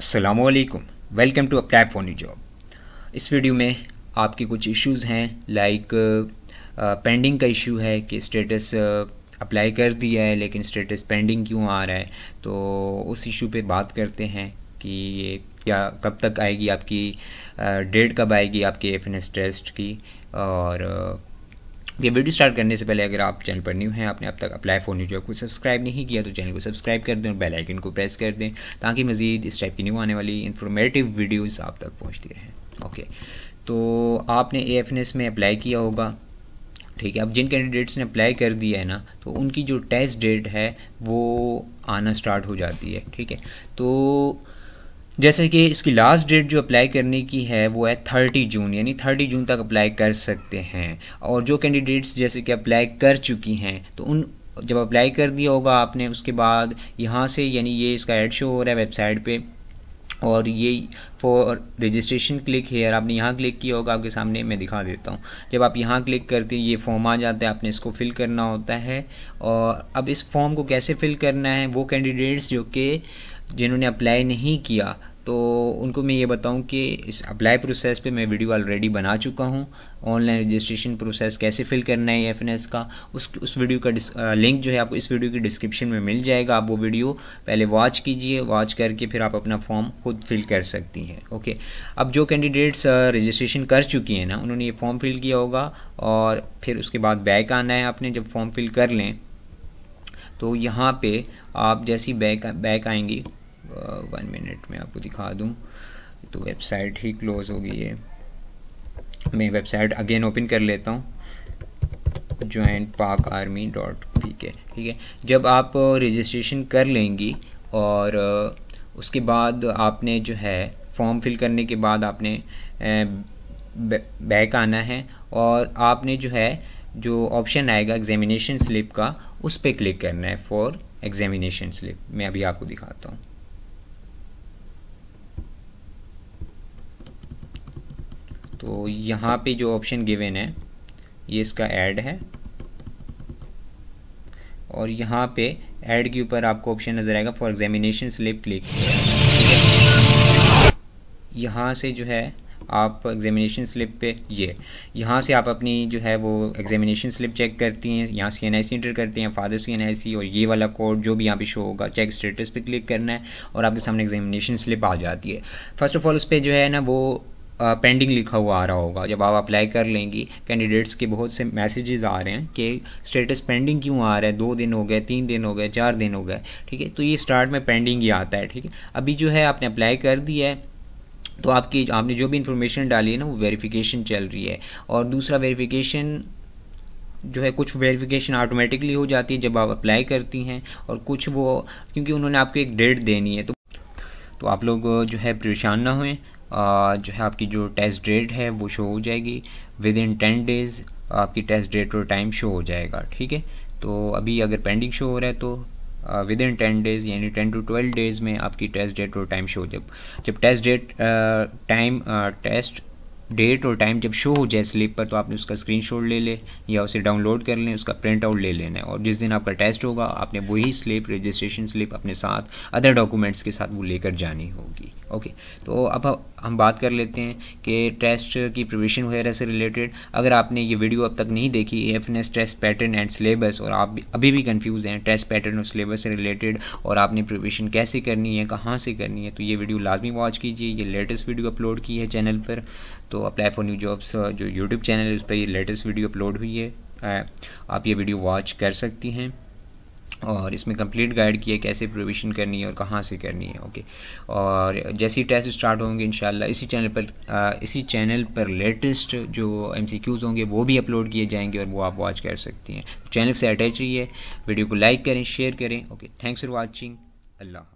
असलकुम welcome to apply for new job इस video में आपके कुछ इश्यूज हैं लाइक पेंडिंग uh, का इशू है कि स्टेटस अप्लाई uh, कर दिया है लेकिन स्टेटस पेंडिंग क्यों आ रहा है तो उस इशू पे बात करते हैं कि ये क्या कब तक आएगी आपकी डेट uh, कब आएगी आपके एफ टेस्ट की और ये वीडियो स्टार्ट करने से पहले अगर आप चैनल पर न्यू हैं आपने अब तक अप्लाई फॉर न्यू जॉब को सब्सक्राइब नहीं किया तो चैनल को सब्सक्राइब कर दें और बेल आइकन को प्रेस कर दें ताकि मजीद इस टाइप की न्यू आने वाली इन्फॉर्मेटिव वीडियोज़ आप तक पहुँचती रहें ओके तो आपने ए में अप्लाई किया होगा ठीक है अब जिन कैंडिडेट्स ने अप्लाई कर दिया है ना तो उनकी जो टेस्ट डेट है वो आना स्टार्ट हो जाती है ठीक है तो जैसे कि इसकी लास्ट डेट जो अप्लाई करने की है वो है थर्टी जून यानी थर्टी जून तक अप्लाई कर सकते हैं और जो कैंडिडेट्स जैसे कि अप्लाई कर चुकी हैं तो उन जब अप्लाई कर दिया होगा आपने उसके बाद यहाँ से यानी ये इसका एड शो हो रहा है वेबसाइट पे और ये फॉर रजिस्ट्रेशन क्लिक है आपने यहाँ क्लिक किया होगा आपके सामने मैं दिखा देता हूँ जब आप यहाँ क्लिक करते हैं ये फॉर्म आ जाता है आपने इसको फिल करना होता है और अब इस फॉर्म को कैसे फिल करना है वो कैंडिडेट्स जो कि जिन्होंने अप्लाई नहीं किया तो उनको मैं ये बताऊं कि इस अप्लाई प्रोसेस पे मैं वीडियो ऑलरेडी बना चुका हूं ऑनलाइन रजिस्ट्रेशन प्रोसेस कैसे फिल करना है एफ का उस उस वीडियो का डिस, लिंक जो है आपको इस वीडियो की डिस्क्रिप्शन में मिल जाएगा आप वो वीडियो पहले वॉच कीजिए वॉच करके फिर आप अपना फॉर्म खुद फिल कर सकती हैं ओके अब जो कैंडिडेट्स रजिस्ट्रेशन कर चुकी हैं ना उन्होंने ये फॉर्म फिल किया होगा और फिर उसके बाद बैक आना है आपने जब फॉर्म फिल कर लें तो यहाँ पे आप जैसी बैक बैक आएंगी वन मिनट में आपको दिखा दूँ तो वेबसाइट ही क्लोज हो गई है मैं वेबसाइट अगेन ओपन कर लेता हूँ ज्वाइंट पाक आर्मी डॉट ठीक है ठीक है जब आप रजिस्ट्रेशन कर लेंगी और उसके बाद आपने जो है फॉर्म फिल करने के बाद आपने बैक आना है और आपने जो है जो ऑप्शन आएगा एग्जामिनेशन स्लिप का उस पर क्लिक करना है फॉर एग्जामिनेशन स्लिप मैं अभी आपको दिखाता हूँ तो यहाँ पे जो ऑप्शन गिवेन है ये इसका ऐड है और यहाँ पे ऐड के ऊपर आपको ऑप्शन नज़र आएगा फॉर एग्जामिनेशन स्लिप क्लिक यहाँ से जो है आप एग्जामिनेशन स्लिप पे ये यहाँ से आप अपनी जो है वो एग्जामिनेशन स्लिप चेक करती हैं यहाँ सी एन आई सी करते हैं फादर सी एन आई सी और ये वाला कोड जो भी यहाँ पे शो होगा चेक स्टेटस पे क्लिक करना है और आपके सामने एग्जामिनेशन स्लिप आ जाती है फर्स्ट ऑफ ऑल उस पर जो है ना वो पेंडिंग लिखा हुआ आ रहा होगा जब आप अप्लाई कर लेंगी कैंडिडेट्स के बहुत से मैसेजेस आ रहे हैं कि स्टेटस पेंडिंग क्यों आ रहा है दो दिन हो गए तीन दिन हो गए चार दिन हो गए ठीक है तो ये स्टार्ट में पेंडिंग ही आता है ठीक है अभी जो है आपने अप्लाई कर दिया है तो आपकी आपने जो भी इन्फॉर्मेशन डाली है ना वो वेरिफिकेशन चल रही है और दूसरा वेरिफिकेशन जो है कुछ वेरिफिकेशन ऑटोमेटिकली हो जाती है जब आप अप्लाई करती हैं और कुछ वो क्योंकि उन्होंने आपको एक डेट देनी है तो तो आप लोग जो है परेशान ना हुए जो है आपकी जो टेस्ट डेट है वो शो हो जाएगी विद इन टेन डेज़ आपकी टेस्ट डेट और टाइम शो हो जाएगा ठीक है तो अभी अगर पेंडिंग शो हो रहा है तो विद इन टेन डेज यानी टेन टू ट्वेल्व डेज में आपकी टेस्ट डेट और टाइम शो हो जब जब test date time test date और टाइम जब शो हो जाए स्लिप पर तो आपने उसका स्क्रीन शॉट ले लें या उसे डाउनलोड कर लें उसका प्रिंट आउट ले लेना है और जिस दिन आपका टेस्ट होगा आपने वही स्लिप रजिस्ट्रेशन स्लिप अपने साथ अदर डॉक्यूमेंट्स के साथ वो लेकर जानी होगी ओके तो अब हम बात कर लेते हैं कि टेस्ट की प्रिविशन वगैरह से रिलेटेड अगर आपने ये वीडियो अब तक नहीं देखी F N S test pattern and syllabus और आप भी अभी भी कंफ्यूज हैं टेस्ट पैटर्न और सिलेबस से रिलेटेड और आपने प्रिविशन कैसे करनी है कहाँ से करनी है तो ये वीडियो लाजमी वॉच कीजिए ये लेटेस्ट वीडियो अपलोड की है चैनल पर तो अप्लाई फॉर न्यू जॉब्स जो यूट्यूब चैनल है उस पर ये लेटेस्ट वीडियो अपलोड हुई है आप ये वीडियो वॉच कर सकती हैं और इसमें कंप्लीट गाइड किया कैसे प्रोविजन करनी है और कहाँ से करनी है ओके और जैसे ही टेस्ट स्टार्ट होंगे इन इसी चैनल पर आ, इसी चैनल पर लेटेस्ट जो एम होंगे वो भी अपलोड किए जाएंगे और वो आप वॉच कर सकती हैं चैनल से अटैच रहिए वीडियो को लाइक करें शेयर करें okay thanks for watching Allah